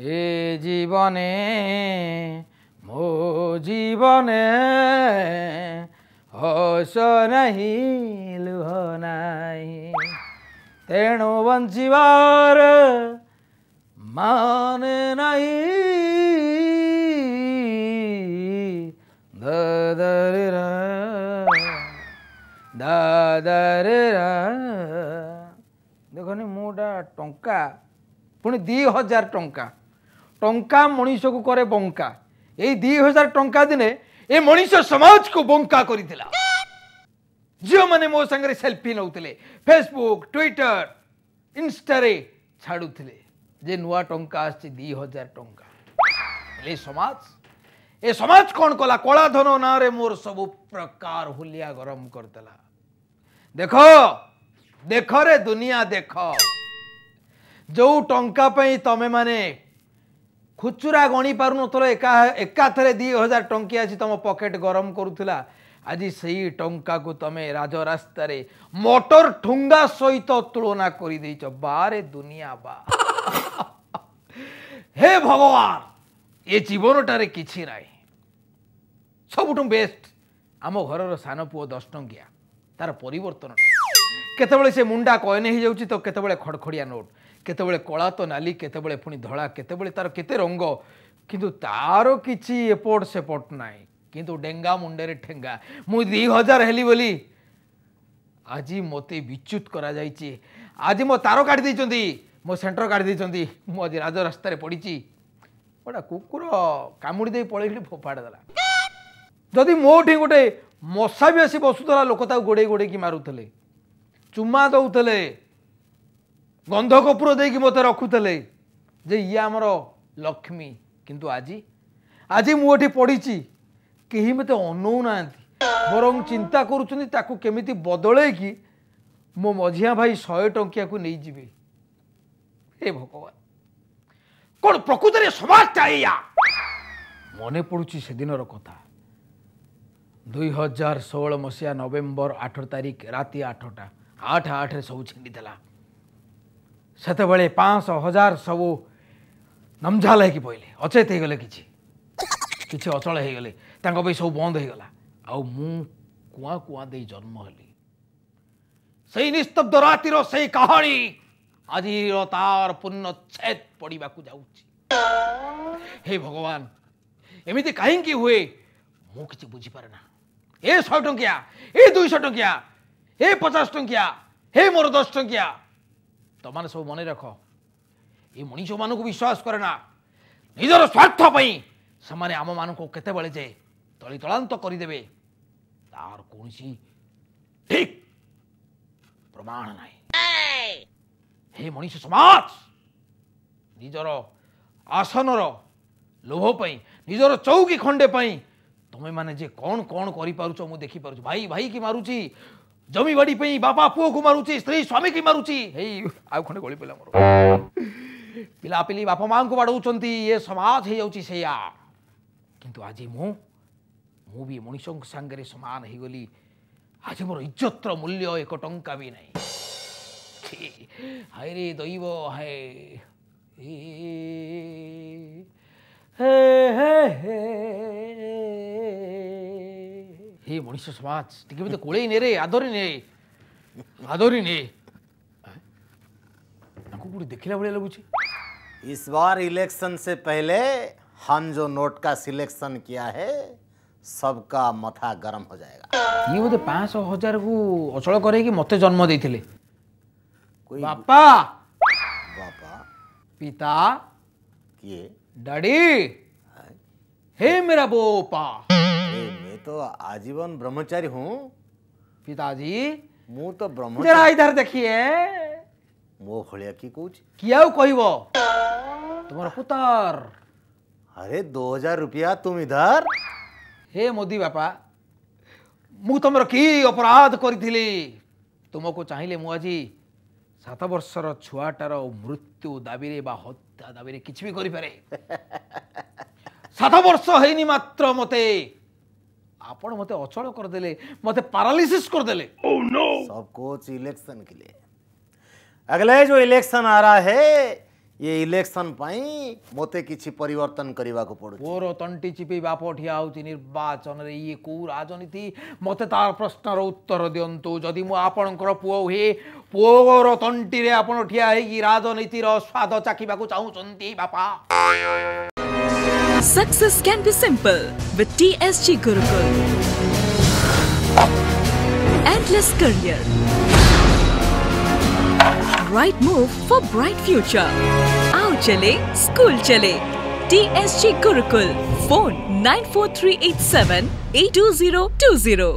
এ জীবনে মো জীবনে হস নাহি লুহ নাই তেণু বঞ্চিবার মানে নাই দাদার দাদার দেখনি মোটা টঙ্কা পুনি দুই হাজার টঙ্কা ଟଙ୍କା ମଣିଷକୁ କରେ ବଙ୍କା ଏଇ ଦୁଇ ହଜାର ଟଙ୍କା ଦିନେ ଏ ମଣିଷ ସମାଜକୁ ବଙ୍କା କରିଥିଲା ଝିଅମାନେ ମୋ ସାଙ୍ଗରେ ସେଲ୍ଫି ନେଉଥିଲେ ଫେସବୁକ୍ ଟ୍ୱିଟର ଇନଷ୍ଟାରେ ଛାଡ଼ୁଥିଲେ ଯେ ନୂଆ ଟଙ୍କା ଆସିଛି ଦୁଇ ହଜାର ଟଙ୍କା ଏ ସମାଜ ଏ ସମାଜ କ'ଣ କଲା କଳାଧନ ନାଁରେ ମୋର ସବୁ ପ୍ରକାର ହୁଲିଆ ଗରମ କରିଦେଲା ଦେଖ ଦେଖରେ ଦୁନିଆ ଦେଖ ଯେଉଁ ଟଙ୍କା ପାଇଁ ତମେମାନେ খুচুরা গণি পারুনথল একা একাথরে দুই হাজার টঙ্কি আসি তোম পকেট গরম করুলা আজ সেই টঙ্কাকু তুমি রাজরাস্তার মটর ঠুঙ্গা সহিত তুলনা করে দিয়েছ বারে দুনিয়া বা হে ভগবান এ জীবনটার কিছু নাই সবুঠ বেস্ট আমার ঘরর সান পুয় দশ টঙ্কিয়া তার পরিবর্তন কেতবে সে মুন্ডা কয়েন হয়ে যাচ্ছে তো কেতবে খড়খড়িয়া নোট କେତେବେଳେ କଳା ତ ନାଲି କେତେବେଳେ ପୁଣି ଧଳା କେତେବେଳେ ତା'ର କେତେ ରଙ୍ଗ କିନ୍ତୁ ତା'ର କିଛି ଏପଟ ସେପଟ ନାହିଁ କିନ୍ତୁ ଡେଙ୍ଗା ମୁଣ୍ଡରେ ଠେଙ୍ଗା ମୁଁ ଦୁଇ ହଜାର ହେଲି ବୋଲି ଆଜି ମୋତେ ବିଚ୍ୟୁତ କରାଯାଇଛି ଆଜି ମୋ ତାର କାଟି ଦେଇଛନ୍ତି ମୋ ସେଣ୍ଟର କାଟି ଦେଇଛନ୍ତି ମୁଁ ଆଜି ରାଜରାସ୍ତାରେ ପଡ଼ିଛି ଗୋଟେ କୁକୁର କାମୁଡ଼ି ଦେଇ ପଳେଇଲି ଫୋପାଡ଼ି ଦେଲା ଯଦି ମୋଠି ଗୋଟେ ମଶା ବି ଆସି ବସୁଥିଲା ଲୋକ ତାକୁ ଗୋଡ଼େଇ ଗୋଡ଼େଇକି ମାରୁଥିଲେ ଚୁମା ଦେଉଥିଲେ ଗନ୍ଧ କପୁର ଦେଇକି ମୋତେ ରଖୁଥିଲେ ଯେ ଇଏ ଆମର ଲକ୍ଷ୍ମୀ କିନ୍ତୁ ଆଜି ଆଜି ମୁଁ ଏଠି ପଢ଼ିଛି କେହି ମୋତେ ଅନଉନାହାନ୍ତି ବରଂ ଚିନ୍ତା କରୁଛନ୍ତି ତାକୁ କେମିତି ବଦଳେଇକି ମୋ ମଝିଆ ଭାଇ ଶହେ ଟଙ୍କିଆକୁ ନେଇଯିବେ ହେ ଭଗବାନ କ'ଣ ପ୍ରକୃତରେ ସମାଜଟା ଏଇଆ ମନେ ପଡ଼ୁଛି ସେଦିନର କଥା ଦୁଇ ହଜାର ଷୋହଳ ମସିହା ନଭେମ୍ବର ଆଠ ତାରିଖ ରାତି ଆଠଟା ଆଠ ଆଠରେ ସବୁ ଛିଣ୍ଡିଥିଲା ସେତେବେଳେ ପାଞ୍ଚଶହ ହଜାର ସବୁ ନମଝାଲ ହେଇକି ପଡ଼ିଲେ ଅଚେତ ହେଇଗଲେ କିଛି କିଛି ଅଚଳ ହେଇଗଲେ ତାଙ୍କ ପାଇଁ ସବୁ ବନ୍ଦ ହେଇଗଲା ଆଉ ମୁଁ କୁଆଁ କୁଆଁ ଦେଇ ଜନ୍ମ ହେଲି ସେଇ ନିସ୍ତବ୍ଧ ରାତିର ସେଇ କାହାଣୀ ଆଜିର ତାର ପୂର୍ଣ୍ଣଚ୍ଛେଦ ପଡ଼ିବାକୁ ଯାଉଛି ହେ ଭଗବାନ ଏମିତି କାହିଁକି ହୁଏ ମୁଁ କିଛି ବୁଝିପାରେ ନା ଏ ଶହେ ଟଙ୍କିଆ ଏ ଦୁଇଶହ ଟଙ୍କିଆ ଏ ପଚାଶ ଟଙ୍କିଆ ହେ ମୋର ଦଶ ଟଙ୍କିଆ তো মানসব মনে রাখো এ মনিসব মানুক বিশ্বাস করে না নিজর স্বার্থ পই সমারে আম মানুক কো কতে বড়ে যায় তলি তলান্ত করি দেবে তার কোনসি ঠিক প্রমাণ নাই হে মনিসব সমাজ নিজরো আসনর লোভ পই নিজরো চৌকি খন্ডে পই তুমি মানে যে কোন কোন করি পারুছো মু দেখি পারুছো ভাই ভাই কি মারুচি ଜମିବାଡ଼ି ପାଇଁ ବାପା ପୁଅକୁ ମାରୁଛି ସ୍ତ୍ରୀ ସ୍ୱାମୀକି ମାରୁଛି ହେଇ ଆଉ ଖଣ୍ଡେ ଗଳି ପିଲା ମୋର ପିଲାପିଲି ବାପା ମାଆଙ୍କୁ ବାଡ଼ଉଛନ୍ତି ଏ ସମାଜ ହେଇଯାଉଛି ସେଇଆ କିନ୍ତୁ ଆଜି ମୁଁ ମୁଁ ବି ମଣିଷଙ୍କ ସାଙ୍ଗରେ ସମାନ ହେଇଗଲି ଆଜି ମୋର ଇଜ୍ଜତର ମୂଲ୍ୟ ଏକ ଟଙ୍କା ବି ନାହିଁ ହାଇରେ ଦୈବ ହାଏ ହେ ହେ हे मनीष समाज टी मत कोळे ने रे आदरी ने आदरी ने देखा भाई लगुच इस बार इलेक्शन से पहले हम जो नोट का सिलेक्शन किया है सबका मथा गरम हो जाएगा ये बोलते पांच सौ हजार को अचल करे कि मत जन्म दे कोई बापा बापा पिता किए डैडी हे मेरा बोपा हम्म। मैं तो आजीवन ब्रह्मचारी हूँ पिताजी मुँह तो ब्रह्मचारी इधर देखिए मो भाया कि कौच किया कह तुम पुतर अरे 2000 हजार रुपया तुम इधर हे मोदी बापा मु तुम कि अपराध करी तुमको चाहिए मुझे सत वर्षर छुआटार मृत्यु दाबी बा हत्या दाबी कि सत वर्ष होनी मात्र मते आपण मते अचल कर देले मते पैरालिसिस कर देले ओ नो सब कोच इलेक्शन के लिए अगले जो इलेक्शन आ रहा है ये इलेक्शन पई मते किछि परिवर्तन करबा को पड़ो ओर तंटी चिपी बाप उठिया आउति निर्वाचन रे ये को राजनीति मते तार प्रश्न रो उत्तर दियंतु जदी मु आपणकर पुओ हे पुओर तंटी रे आपण उठिया हे कि राजनीति रो स्वाद चखिबा को चाहू चंती बापा Success can be simple with TSG Gurukul. Endless career. Right move for bright future. Aao chale, school chale. TSG Gurukul. Phone 94387 82020.